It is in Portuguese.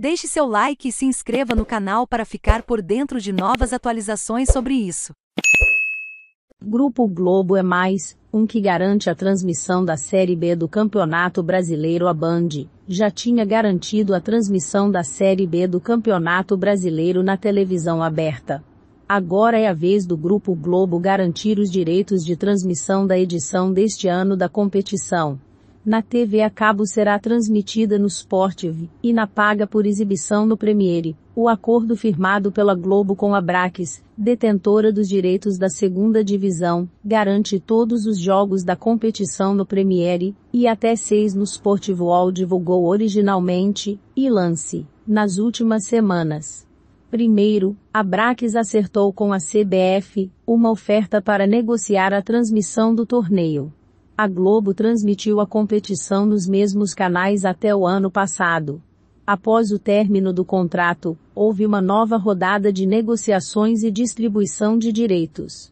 Deixe seu like e se inscreva no canal para ficar por dentro de novas atualizações sobre isso. Grupo Globo é mais um que garante a transmissão da Série B do Campeonato Brasileiro. A Band já tinha garantido a transmissão da Série B do Campeonato Brasileiro na televisão aberta. Agora é a vez do Grupo Globo garantir os direitos de transmissão da edição deste ano da competição na TV a cabo será transmitida no Sportv e na paga por exibição no Premiere. O acordo firmado pela Globo com a Brax, detentora dos direitos da segunda divisão, garante todos os jogos da competição no Premiere e até seis no Sportivo divulgou originalmente e lance nas últimas semanas. Primeiro, a Brax acertou com a CBF uma oferta para negociar a transmissão do torneio a Globo transmitiu a competição nos mesmos canais até o ano passado. Após o término do contrato, houve uma nova rodada de negociações e distribuição de direitos.